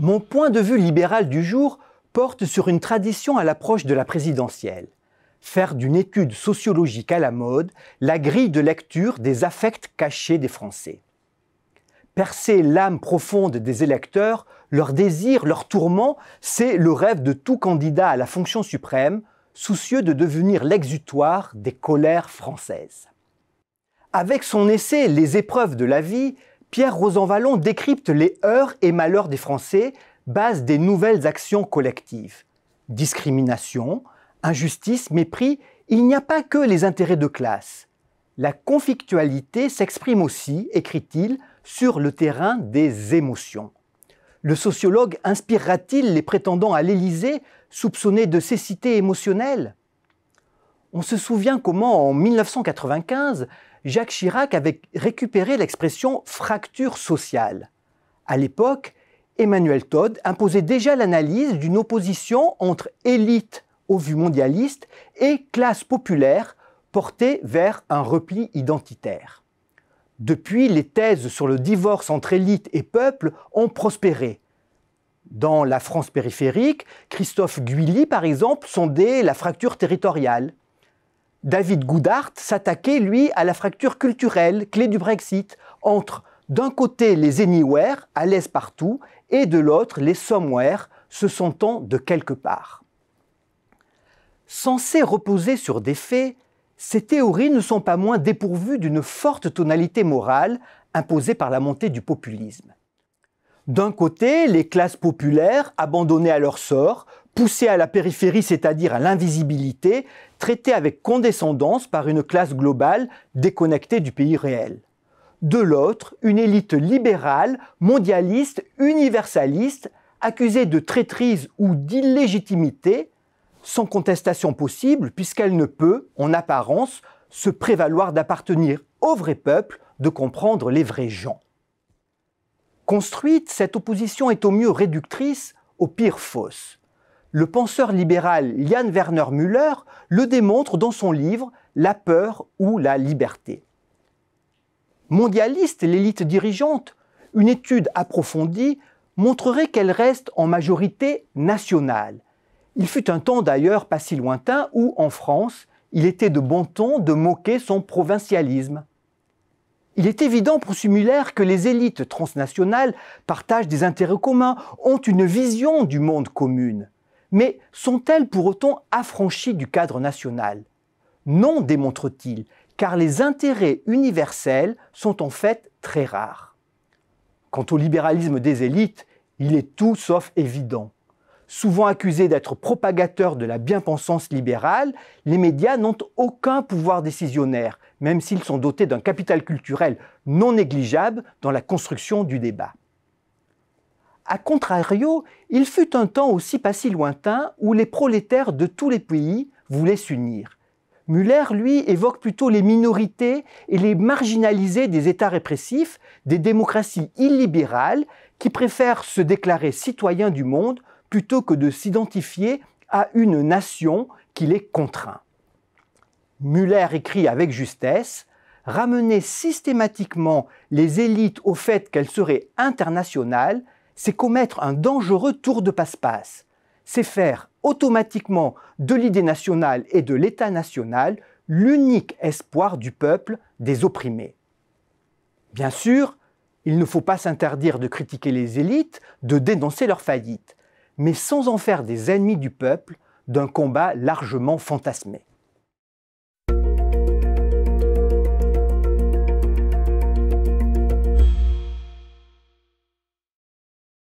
Mon point de vue libéral du jour porte sur une tradition à l'approche de la présidentielle. Faire d'une étude sociologique à la mode la grille de lecture des affects cachés des Français. Percer l'âme profonde des électeurs, leurs désirs, leurs tourments, c'est le rêve de tout candidat à la fonction suprême, soucieux de devenir l'exutoire des colères françaises. Avec son essai Les épreuves de la vie, Pierre Rosanvallon décrypte les heurts et malheurs des Français, base des nouvelles actions collectives. Discrimination, injustice, mépris, il n'y a pas que les intérêts de classe. La conflictualité s'exprime aussi, écrit-il, sur le terrain des émotions. Le sociologue inspirera-t-il les prétendants à l'Élysée soupçonnés de cécité émotionnelle On se souvient comment, en 1995, Jacques Chirac avait récupéré l'expression fracture sociale. À l'époque, Emmanuel Todd imposait déjà l'analyse d'une opposition entre élite aux vues mondialistes et classe populaire portée vers un repli identitaire. Depuis, les thèses sur le divorce entre élite et peuple ont prospéré. Dans la France périphérique, Christophe Guilly, par exemple, sondait la fracture territoriale. David Goudart s'attaquait, lui, à la fracture culturelle, clé du Brexit, entre d'un côté les anywhere, à l'aise partout, et de l'autre les somewhere, se sentant de quelque part. Censés reposer sur des faits, ces théories ne sont pas moins dépourvues d'une forte tonalité morale imposée par la montée du populisme. D'un côté, les classes populaires, abandonnées à leur sort, poussée à la périphérie, c'est-à-dire à, l'invisibilité, traitée avec condescendance par une classe globale déconnectée du pays réel. De l'autre, une élite libérale, mondialiste, universaliste, accusée de traîtrise ou d'illégitimité, sans contestation possible, puisqu'elle ne peut, en apparence, se prévaloir d'appartenir au vrai peuple, de comprendre les vrais gens. Construite, cette opposition est au mieux réductrice, au pire fausse. Le penseur libéral Jan Werner Müller le démontre dans son livre La peur ou la liberté. Mondialiste, l'élite dirigeante, une étude approfondie montrerait qu'elle reste en majorité nationale. Il fut un temps d'ailleurs pas si lointain où, en France, il était de bon ton de moquer son provincialisme. Il est évident pour Sumuller que les élites transnationales partagent des intérêts communs, ont une vision du monde commune. Mais sont-elles pour autant affranchies du cadre national Non, démontre-t-il, car les intérêts universels sont en fait très rares. Quant au libéralisme des élites, il est tout sauf évident. Souvent accusés d'être propagateurs de la bien-pensance libérale, les médias n'ont aucun pouvoir décisionnaire, même s'ils sont dotés d'un capital culturel non négligeable dans la construction du débat. A contrario, il fut un temps aussi pas si lointain où les prolétaires de tous les pays voulaient s'unir. Muller, lui, évoque plutôt les minorités et les marginalisés des États répressifs, des démocraties illibérales, qui préfèrent se déclarer citoyens du monde plutôt que de s'identifier à une nation qui les contraint. Muller écrit avec justesse Ramener systématiquement les élites au fait qu'elles seraient internationales c'est commettre un dangereux tour de passe-passe. C'est faire automatiquement de l'idée nationale et de l'État national l'unique espoir du peuple des opprimés. Bien sûr, il ne faut pas s'interdire de critiquer les élites, de dénoncer leur faillite, mais sans en faire des ennemis du peuple d'un combat largement fantasmé.